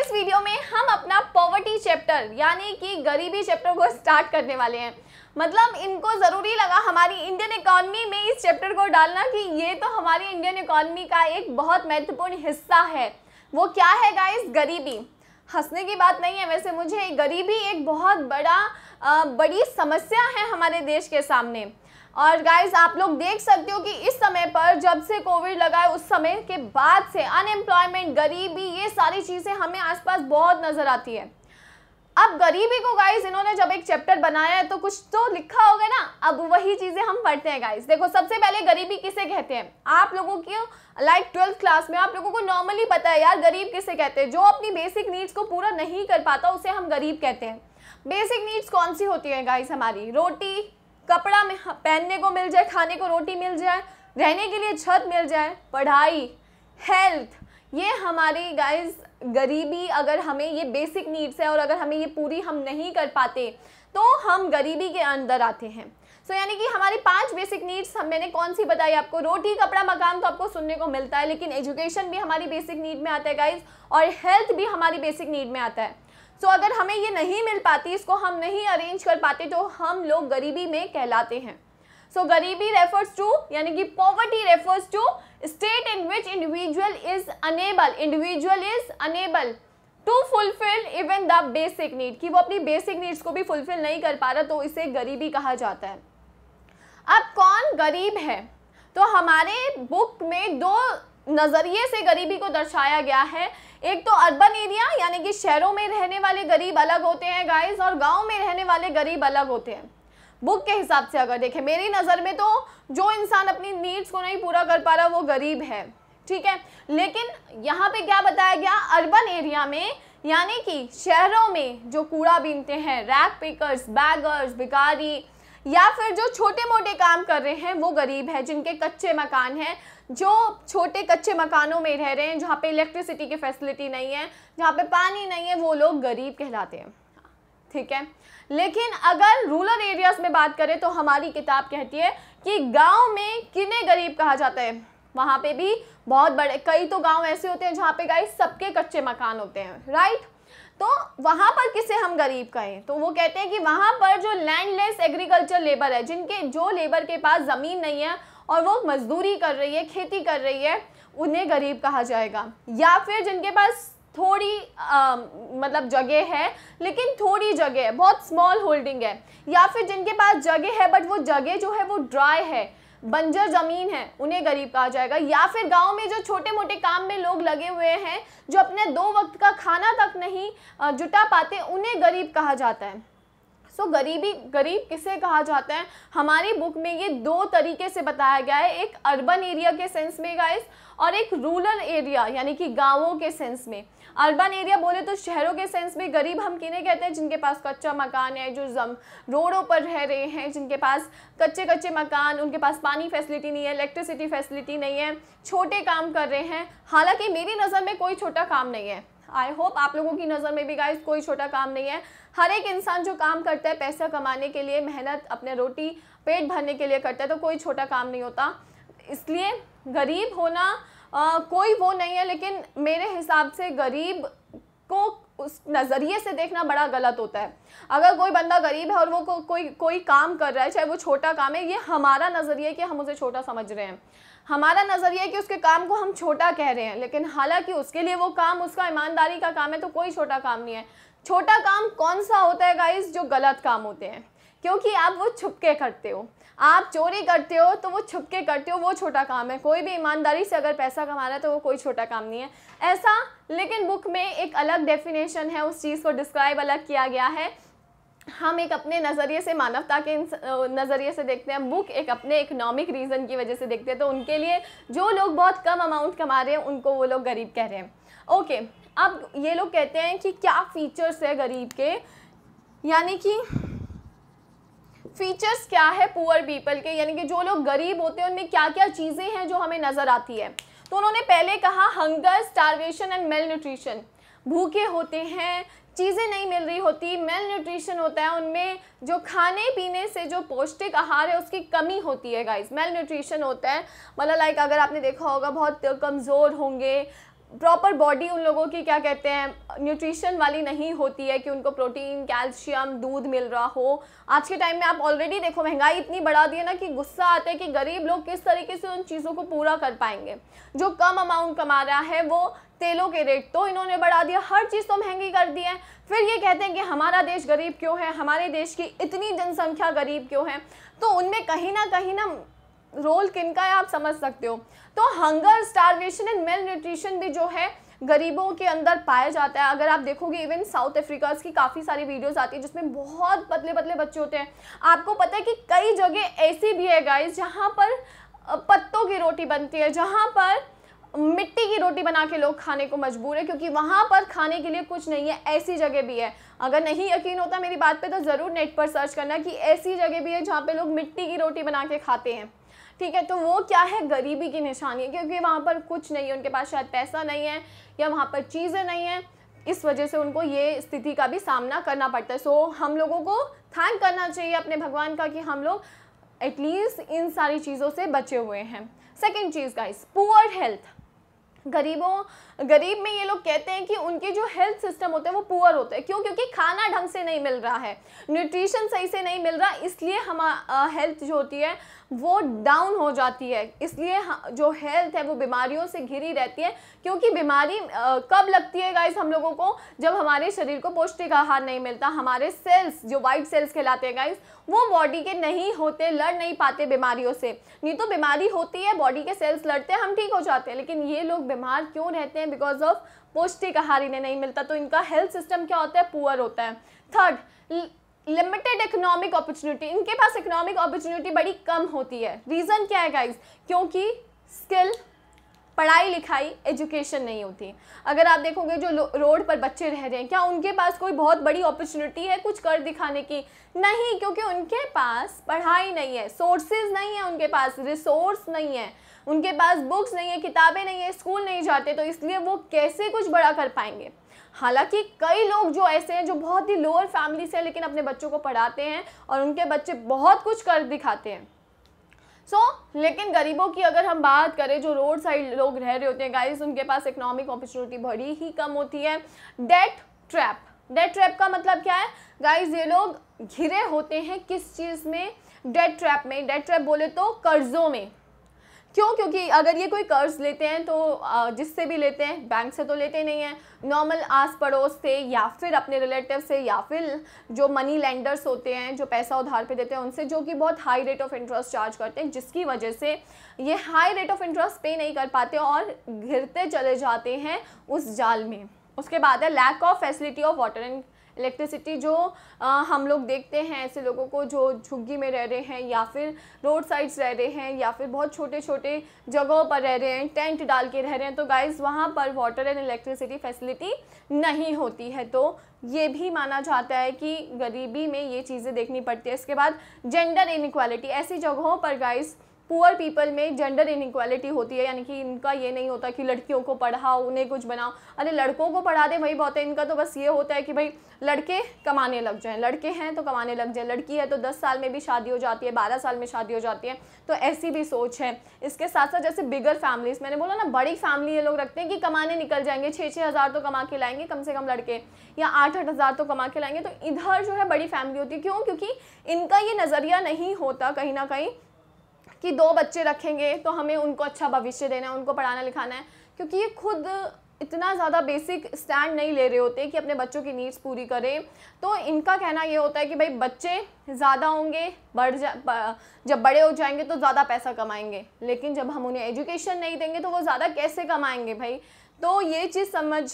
इस वीडियो में हम अपना पॉवर्टी चैप्टर यानी कि गरीबी चैप्टर को स्टार्ट करने वाले हैं मतलब इनको ज़रूरी लगा हमारी इंडियन इकॉनमी में इस चैप्टर को डालना कि ये तो हमारी इंडियन इकॉनमी का एक बहुत महत्वपूर्ण हिस्सा है वो क्या है गाइस गरीबी हंसने की बात नहीं है वैसे मुझे गरीबी एक बहुत बड़ा आ, बड़ी समस्या है हमारे देश के सामने और गाइस आप लोग देख सकते हो कि इस समय पर जब से कोविड लगा है उस समय के बाद से अनएम्प्लॉयमेंट गरीबी ये सारी चीज़ें हमें आसपास बहुत नज़र आती है अब गरीबी को गाइस इन्होंने जब एक चैप्टर बनाया है तो कुछ तो लिखा होगा ना अब वही चीज़ें हम पढ़ते हैं गाइस देखो सबसे पहले गरीबी किसे कहते हैं आप लोगों की लाइक ट्वेल्थ क्लास में आप लोगों को नॉर्मली पता है यार गरीब किसे कहते हैं जो अपनी बेसिक नीड्स को पूरा नहीं कर पाता उसे हम गरीब कहते हैं बेसिक नीड्स कौन सी होती है गाइस हमारी रोटी कपड़ा में पहनने को मिल जाए खाने को रोटी मिल जाए रहने के लिए छत मिल जाए पढ़ाई हेल्थ ये हमारी गाइस गरीबी अगर हमें ये बेसिक नीड्स है और अगर हमें ये पूरी हम नहीं कर पाते तो हम गरीबी के अंदर आते हैं सो so, यानी कि हमारी पांच बेसिक नीड्स हम मैंने कौन सी बताई आपको रोटी कपड़ा मकान तो आपको सुनने को मिलता है लेकिन एजुकेशन भी हमारी बेसिक नीड में आता है गाइज और हेल्थ भी हमारी बेसिक नीड में आता है सो अगर हमें ये नहीं मिल पाती इसको हम नहीं अरेंज कर पाते तो हम लोग गरीबी में कहलाते हैं सो so, गरीबी रेफर्स टू यानी कि poverty refers to state in which individual is unable individual is unable to fulfil even the basic need कि वो अपनी बेसिक नीड्स को भी फुलफिल नहीं कर पा रहा तो इसे गरीबी कहा जाता है अब कौन गरीब है तो हमारे बुक में दो नज़रिए से गरीबी को दर्शाया गया है एक तो अर्बन एरिया यानी कि शहरों में रहने वाले गरीब अलग होते हैं गाइस और गांव में रहने वाले गरीब अलग होते हैं बुक के हिसाब से अगर देखें मेरी नज़र में तो जो इंसान अपनी नीड्स को नहीं पूरा कर पा रहा वो गरीब है ठीक है लेकिन यहाँ पे क्या बताया गया अर्बन एरिया में यानी कि शहरों में जो कूड़ा बीनते हैं रैक पिकर्स बैगर्स भिकारी या फिर जो छोटे मोटे काम कर रहे हैं वो गरीब है जिनके कच्चे मकान हैं जो छोटे कच्चे मकानों में रह रहे हैं जहाँ पे इलेक्ट्रिसिटी की फैसिलिटी नहीं है जहाँ पे पानी नहीं है वो लोग गरीब कहलाते हैं ठीक है लेकिन अगर रूरल एरियाज़ में बात करें तो हमारी किताब कहती है कि गांव में किन्हें गरीब कहा जाता है वहाँ पे भी बहुत बड़े कई तो गांव ऐसे होते हैं जहाँ पे गाय सबके कच्चे मकान होते हैं राइट तो वहाँ पर किसे हम गरीब कहें तो वो कहते हैं कि वहाँ पर जो लैंडलेस एग्रीकल्चर लेबर है जिनके जो लेबर के पास ज़मीन नहीं है और वो मजदूरी कर रही है खेती कर रही है उन्हें गरीब कहा जाएगा या फिर जिनके पास थोड़ी आ, मतलब जगह है लेकिन थोड़ी जगह है बहुत स्मॉल होल्डिंग है या फिर जिनके पास जगह है बट वो जगह जो है वो ड्राई है बंजर ज़मीन है उन्हें गरीब कहा जाएगा या फिर गांव में जो छोटे मोटे काम में लोग लगे हुए हैं जो अपने दो वक्त का खाना तक नहीं जुटा पाते उन्हें गरीब कहा जाता है सो so, गरीबी गरीब किसे कहा जाता है हमारी बुक में ये दो तरीके से बताया गया है एक अर्बन एरिया के सेंस में गाइस और एक रूरल एरिया यानी कि गाँवों के सेंस में अर्बन एरिया बोले तो शहरों के सेंस में गरीब हम किन्हें कहते हैं जिनके पास कच्चा मकान है जो जम रोडों पर रह रहे हैं जिनके पास कच्चे कच्चे मकान उनके पास पानी फैसिलिटी नहीं है इलेक्ट्रिसिटी फैसिलिटी नहीं है छोटे काम कर रहे हैं हालांकि मेरी नज़र में कोई छोटा काम नहीं है आई होप आप लोगों की नज़र में भी गाइज कोई छोटा काम नहीं है हर एक इंसान जो काम करता है पैसा कमाने के लिए मेहनत अपने रोटी पेट भरने के लिए करता है तो कोई छोटा काम नहीं होता इसलिए गरीब होना आ, कोई वो नहीं है लेकिन मेरे हिसाब से गरीब को उस नज़रिए से देखना बड़ा गलत होता है अगर कोई बंदा गरीब है और वो को, कोई कोई काम कर रहा है चाहे वो छोटा काम है ये हमारा नज़रिया कि हम उसे छोटा समझ रहे हैं हमारा नज़रिया है कि उसके काम को हम छोटा कह रहे हैं लेकिन हालांकि उसके लिए वो काम उसका ईमानदारी का काम है तो कोई छोटा काम नहीं है छोटा काम कौन सा होता है गाइज जो गलत काम होते हैं क्योंकि आप वो छुपके करते हो आप चोरी करते हो तो वो छुपके करते हो वो छोटा काम है कोई भी ईमानदारी से अगर पैसा कमा रहा है तो वो कोई छोटा काम नहीं है ऐसा लेकिन बुक में एक अलग डेफिनेशन है उस चीज़ को डिस्क्राइब अलग किया गया है हम एक अपने नज़रिए से मानवता के नज़रिए से देखते हैं बुक एक अपने इकोनॉमिक रीज़न की वजह से देखते हैं तो उनके लिए जो लोग बहुत कम अमाउंट कमा रहे हैं उनको वो लोग गरीब कह रहे हैं ओके अब ये लोग कहते हैं कि क्या फ़ीचर्स है गरीब के यानी कि फीचर्स क्या है पुअर पीपल के यानी कि जो लोग गरीब होते हैं उनमें क्या क्या चीज़ें हैं जो हमें नज़र आती है तो उन्होंने पहले कहा hunger starvation and malnutrition भूखे होते हैं चीज़ें नहीं मिल रही होती मेल न्यूट्रिशन होता है उनमें जो खाने पीने से जो पौष्टिक आहार है उसकी कमी होती है गाइज मेल न्यूट्रिशन होता है मतलब लाइक अगर आपने देखा होगा बहुत कमज़ोर होंगे प्रॉपर बॉडी उन लोगों की क्या कहते हैं न्यूट्रिशन वाली नहीं होती है कि उनको प्रोटीन कैल्शियम दूध मिल रहा हो आज के टाइम में आप ऑलरेडी देखो महंगाई इतनी बढ़ा दी है ना कि गुस्सा आता है कि गरीब लोग किस तरीके से उन चीज़ों को पूरा कर पाएंगे जो कम अमाउंट कमा रहा है वो तेलों के रेट तो इन्होंने बढ़ा दिया हर चीज़ तो महंगी कर दी है फिर ये कहते हैं कि हमारा देश गरीब क्यों है हमारे देश की इतनी जनसंख्या गरीब क्यों है तो उनमें कहीं ना कहीं ना रोल किन का है आप समझ सकते हो तो hunger starvation and malnutrition भी जो है गरीबों के अंदर पाया जाता है अगर आप देखोगे इवन साउथ अफ्रीकाज की काफ़ी सारी वीडियोस आती है जिसमें बहुत पतले पतले बच्चे होते हैं आपको पता है कि कई जगह ऐसी भी है गाइस जहाँ पर पत्तों की रोटी बनती है जहाँ पर मिट्टी की रोटी बना के लोग खाने को मजबूर है क्योंकि वहाँ पर खाने के लिए कुछ नहीं है ऐसी जगह भी है अगर नहीं यकीन होता मेरी बात पर तो ज़रूर नेट पर सर्च करना कि ऐसी जगह भी है जहाँ पर लोग मिट्टी की रोटी बना के खाते हैं ठीक है तो वो क्या है गरीबी की निशानी है क्योंकि वहाँ पर कुछ नहीं है उनके पास शायद पैसा नहीं है या वहाँ पर चीज़ें नहीं हैं इस वजह से उनको ये स्थिति का भी सामना करना पड़ता है सो so, हम लोगों को थैंक करना चाहिए अपने भगवान का कि हम लोग एटलीस्ट इन सारी चीज़ों से बचे हुए हैं सेकेंड चीज़ गाइस पुअर हेल्थ गरीबों गरीब में ये लोग कहते हैं कि उनके जो हेल्थ सिस्टम होते हैं वो पुअर होते हैं क्यों क्योंकि खाना ढंग से नहीं मिल रहा है न्यूट्रिशन सही से नहीं मिल रहा इसलिए हम हेल्थ जो होती है वो डाउन हो जाती है इसलिए जो हेल्थ है वो बीमारियों से घिरी रहती है क्योंकि बीमारी कब लगती है गाइस हम लोगों को जब हमारे शरीर को पौष्टिक आहार नहीं मिलता हमारे सेल्स जो वाइट सेल्स कहलाते हैं गाइस वो बॉडी के नहीं होते लड़ नहीं पाते बीमारियों से नहीं तो बीमारी होती है बॉडी के सेल्स लड़ते हैं हम ठीक हो जाते हैं लेकिन ये लोग बीमार क्यों रहते हैं बिकॉज ऑफ पौष्टिक आहार इन्हें नहीं मिलता तो इनका हेल्थ सिस्टम क्या होता है पुअर होता है थर्ड लिमिटेड इकोनॉमिक अपॉर्चुनिटी इनके पास इकोनॉमिक अपॉर्चुनिटी बड़ी कम होती है रीज़न क्या है गाइज क्योंकि स्किल पढ़ाई लिखाई एजुकेशन नहीं होती अगर आप देखोगे जो रोड पर बच्चे रह रहे हैं क्या उनके पास कोई बहुत बड़ी अपॉर्चुनिटी है कुछ कर दिखाने की नहीं क्योंकि उनके पास पढ़ाई नहीं है सोर्सेज नहीं है उनके पास रिसोर्स नहीं है उनके पास बुक्स नहीं है किताबें नहीं है स्कूल नहीं जाते तो इसलिए वो कैसे कुछ बड़ा कर पाएंगे हालांकि कई लोग जो ऐसे हैं जो बहुत ही लोअर फैमिली से लेकिन अपने बच्चों को पढ़ाते हैं और उनके बच्चे बहुत कुछ कर दिखाते हैं सो so, लेकिन गरीबों की अगर हम बात करें जो रोड साइड लोग रह रहे होते हैं गाइस उनके पास इकोनॉमिक अपॉर्चुनिटी बड़ी ही कम होती है डेट ट्रैप डेट ट्रैप का मतलब क्या है गाइस ये लोग घिरे होते हैं किस चीज़ में डेट ट्रैप में डेट ट्रैप बोले तो कर्ज़ों में क्यों क्योंकि अगर ये कोई कर्ज लेते हैं तो जिससे भी लेते हैं बैंक से तो लेते नहीं हैं नॉर्मल आस पड़ोस से या फिर अपने रिलेटिव से या फिर जो मनी लेंडर्स होते हैं जो पैसा उधार पे देते हैं उनसे जो कि बहुत high rate of interest charge करते हैं जिसकी वजह से ये हाई रेट ऑफ इंटरेस्ट पे नहीं कर पाते और घिरते चले जाते हैं उस जाल में उसके बाद है lack of facility of water and electricity जो आ, हम लोग देखते हैं ऐसे लोगों को जो झुग्गी में रह रहे हैं या फिर रोड साइड्स रह रहे हैं या फिर बहुत छोटे छोटे जगहों पर रह रहे हैं टेंट डाल के रह रहे हैं तो गाइज़ वहाँ पर वाटर एंड इलेक्ट्रिसिटी फैसिलिटी नहीं होती है तो ये भी माना जाता है कि गरीबी में ये चीज़ें देखनी पड़ती है इसके बाद जेंडर इनक्वालिटी ऐसी जगहों पर गाइज़ पुअर पीपल में जेंडर इनक्वालिटी होती है यानी कि इनका ये नहीं होता कि लड़कियों को पढ़ाओ उन्हें कुछ बनाओ अरे लड़कों को पढ़ा दे भाई बहुत है इनका तो बस ये होता है कि भाई लड़के कमाने लग जाएं लड़के हैं तो कमाने लग जाएं लड़की है तो दस साल में भी शादी हो जाती है बारह साल में शादी हो जाती है तो ऐसी भी सोच है इसके साथ साथ जैसे बिगर फैमिलीज मैंने बोला ना बड़ी फैमिली ये लोग रखते हैं कि कमाने निकल जाएंगे छः छः हज़ार तो कमा के लाएंगे कम से कम लड़के या आठ आठ हज़ार तो कमा के लाएंगे तो इधर जो है बड़ी फैमिली होती है क्यों क्योंकि इनका ये नज़रिया नहीं होता कहीं ना कहीं कि दो बच्चे रखेंगे तो हमें उनको अच्छा भविष्य देना है उनको पढ़ाना लिखाना है क्योंकि ये खुद इतना ज़्यादा बेसिक स्टैंड नहीं ले रहे होते कि अपने बच्चों की नीड्स पूरी करें तो इनका कहना ये होता है कि भाई बच्चे ज़्यादा होंगे बढ़ जा जब बड़े हो जाएंगे तो ज़्यादा पैसा कमाएंगे लेकिन जब हम उन्हें एजुकेशन नहीं देंगे तो वो ज़्यादा कैसे कमाएंगे भाई तो ये चीज़ समझ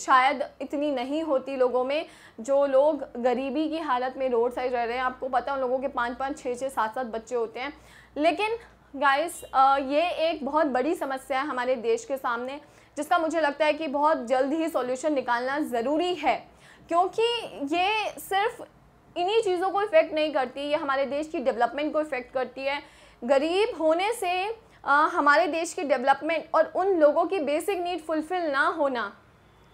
शायद इतनी नहीं होती लोगों में जो लोग गरीबी की हालत में रोड साइड रह रहे हैं आपको पता है उन लोगों के पाँच पाँच छः छः सात सात बच्चे होते हैं लेकिन गाइस ये एक बहुत बड़ी समस्या है हमारे देश के सामने जिसका मुझे लगता है कि बहुत जल्द ही सॉल्यूशन निकालना ज़रूरी है क्योंकि ये सिर्फ इन्हीं चीज़ों को इफ़ेक्ट नहीं करती ये हमारे देश की डेवलपमेंट को इफ़ेक्ट करती है गरीब होने से आ, हमारे देश की डेवलपमेंट और उन लोगों की बेसिक नीड फुलफ़िल ना होना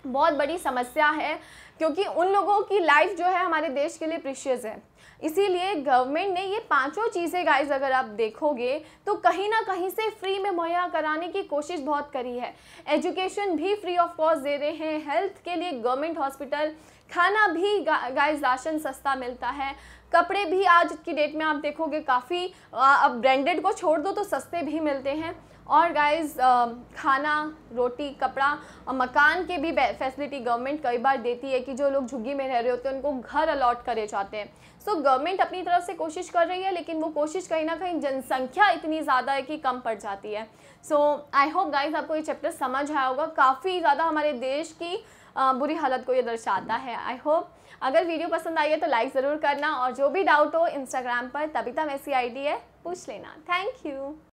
बहुत बड़ी समस्या है क्योंकि उन लोगों की लाइफ जो है हमारे देश के लिए प्रिशियस है इसीलिए गवर्नमेंट ने ये पांचों चीज़ें गाइज अगर आप देखोगे तो कहीं ना कहीं से फ्री में मुहैया कराने की कोशिश बहुत करी है एजुकेशन भी फ्री ऑफ कॉस्ट दे रहे हैं हेल्थ के लिए गवर्नमेंट हॉस्पिटल खाना भी गाइस राशन सस्ता मिलता है कपड़े भी आज की डेट में आप देखोगे काफ़ी अब ब्रांडेड को छोड़ दो तो सस्ते भी मिलते हैं और गाइस um, खाना रोटी कपड़ा और मकान के भी फैसिलिटी गवर्नमेंट कई बार देती है कि जो लोग झुग्गी में रह रहे होते हैं उनको घर अलॉट करे जाते हैं सो so, गवर्नमेंट अपनी तरफ से कोशिश कर रही है लेकिन वो कोशिश कहीं ना कहीं जनसंख्या इतनी ज़्यादा है कि कम पड़ जाती है सो आई होप गाइज आपको ये चैप्टर समझ आया होगा काफ़ी ज़्यादा हमारे देश की बुरी हालत को ये दर्शाता है आई होप अगर वीडियो पसंद आई है तो लाइक ज़रूर करना और जो भी डाउट हो इंस्टाग्राम पर तभी तबिता तो ऐसी आईडी है पूछ लेना थैंक यू